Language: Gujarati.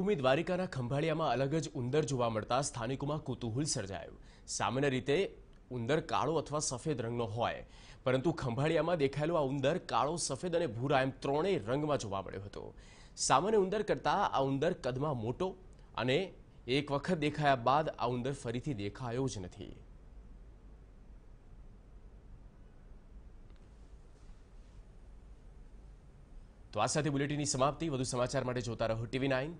ભૂમિ દ્વારિકાના ખંભાળિયામાં અલગ જ ઉંદર જોવા મળતા સ્થાનિકોમાં કુતૂહલ સર્જાયું સામાન્ય રીતે ઉંદર કાળો અથવા સફેદ રંગનો હોય પરંતુ ખંભાળિયામાં દેખાયેલો આ ઉંદર કાળો સફેદ અને ભૂરા એમ ત્રણેય રંગમાં જોવા મળ્યો હતો સામાન્ય ઉંદર કરતાં આ ઉંદર કદમાં મોટો અને એક વખત દેખાયા બાદ આ ઉંદર ફરીથી દેખાયો જ નથી તો આ સાથે બુલેટિનની સમાપ્તિ વધુ સમાચાર માટે જોતા રહો ટીવી નાઇન